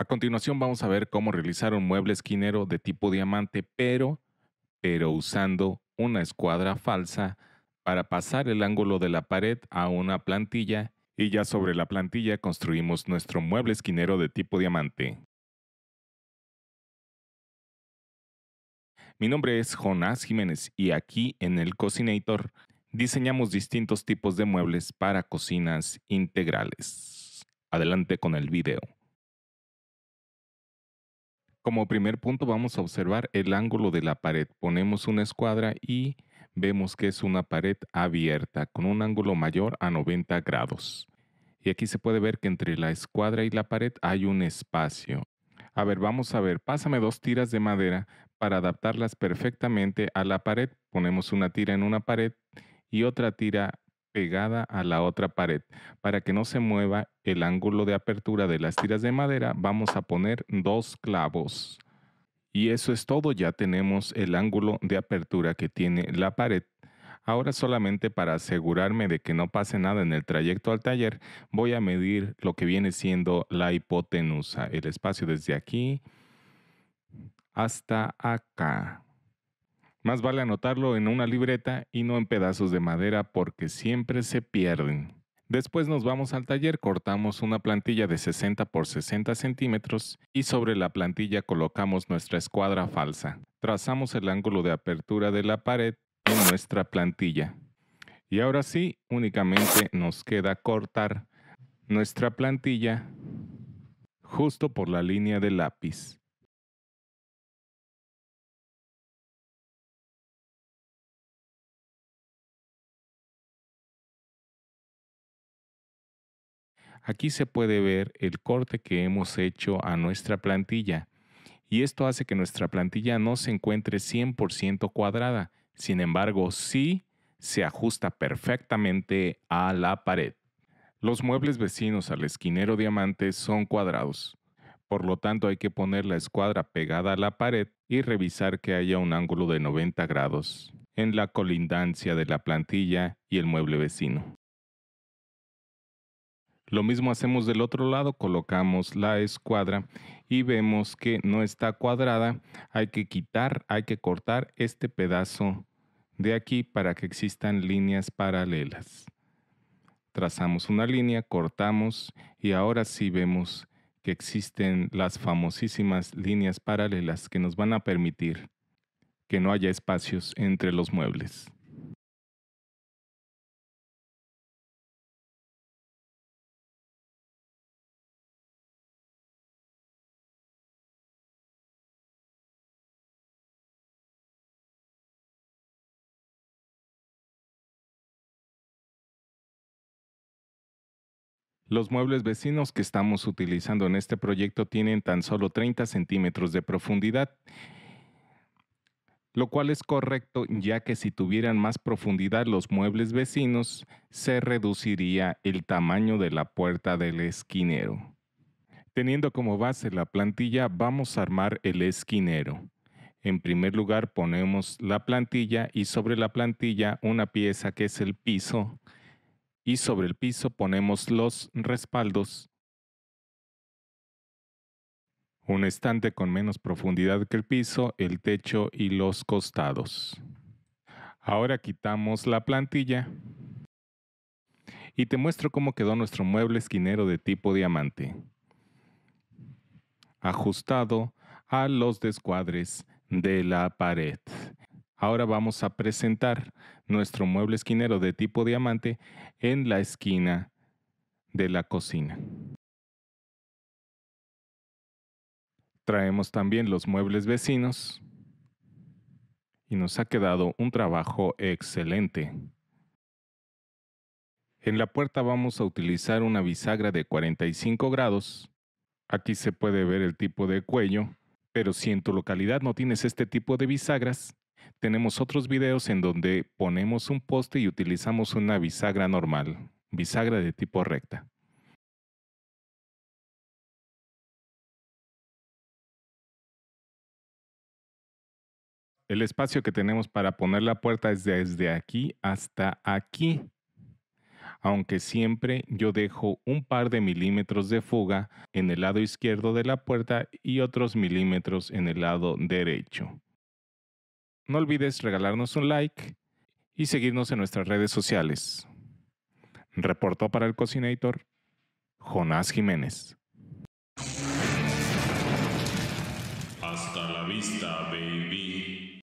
A continuación vamos a ver cómo realizar un mueble esquinero de tipo diamante, pero, pero usando una escuadra falsa para pasar el ángulo de la pared a una plantilla y ya sobre la plantilla construimos nuestro mueble esquinero de tipo diamante. Mi nombre es Jonás Jiménez y aquí en el Cocinator diseñamos distintos tipos de muebles para cocinas integrales. Adelante con el video. Como primer punto vamos a observar el ángulo de la pared. Ponemos una escuadra y vemos que es una pared abierta con un ángulo mayor a 90 grados. Y aquí se puede ver que entre la escuadra y la pared hay un espacio. A ver, vamos a ver, pásame dos tiras de madera para adaptarlas perfectamente a la pared. Ponemos una tira en una pared y otra tira pegada a la otra pared. Para que no se mueva el ángulo de apertura de las tiras de madera, vamos a poner dos clavos. Y eso es todo, ya tenemos el ángulo de apertura que tiene la pared. Ahora solamente para asegurarme de que no pase nada en el trayecto al taller, voy a medir lo que viene siendo la hipotenusa, el espacio desde aquí hasta acá. Más vale anotarlo en una libreta y no en pedazos de madera porque siempre se pierden. Después nos vamos al taller, cortamos una plantilla de 60 por 60 centímetros y sobre la plantilla colocamos nuestra escuadra falsa. Trazamos el ángulo de apertura de la pared en nuestra plantilla. Y ahora sí, únicamente nos queda cortar nuestra plantilla justo por la línea de lápiz. Aquí se puede ver el corte que hemos hecho a nuestra plantilla y esto hace que nuestra plantilla no se encuentre 100% cuadrada, sin embargo sí se ajusta perfectamente a la pared. Los muebles vecinos al esquinero diamante son cuadrados, por lo tanto hay que poner la escuadra pegada a la pared y revisar que haya un ángulo de 90 grados en la colindancia de la plantilla y el mueble vecino. Lo mismo hacemos del otro lado, colocamos la escuadra y vemos que no está cuadrada. Hay que quitar, hay que cortar este pedazo de aquí para que existan líneas paralelas. Trazamos una línea, cortamos y ahora sí vemos que existen las famosísimas líneas paralelas que nos van a permitir que no haya espacios entre los muebles. Los muebles vecinos que estamos utilizando en este proyecto tienen tan solo 30 centímetros de profundidad, lo cual es correcto ya que si tuvieran más profundidad los muebles vecinos, se reduciría el tamaño de la puerta del esquinero. Teniendo como base la plantilla, vamos a armar el esquinero. En primer lugar ponemos la plantilla y sobre la plantilla una pieza que es el piso y sobre el piso ponemos los respaldos. Un estante con menos profundidad que el piso, el techo y los costados. Ahora quitamos la plantilla y te muestro cómo quedó nuestro mueble esquinero de tipo diamante, ajustado a los descuadres de la pared. Ahora vamos a presentar nuestro mueble esquinero de tipo diamante en la esquina de la cocina. Traemos también los muebles vecinos y nos ha quedado un trabajo excelente. En la puerta vamos a utilizar una bisagra de 45 grados. Aquí se puede ver el tipo de cuello, pero si en tu localidad no tienes este tipo de bisagras, tenemos otros videos en donde ponemos un poste y utilizamos una bisagra normal, bisagra de tipo recta. El espacio que tenemos para poner la puerta es desde aquí hasta aquí, aunque siempre yo dejo un par de milímetros de fuga en el lado izquierdo de la puerta y otros milímetros en el lado derecho. No olvides regalarnos un like y seguirnos en nuestras redes sociales. Reportó para el Cocinator Jonás Jiménez. Hasta la vista, baby.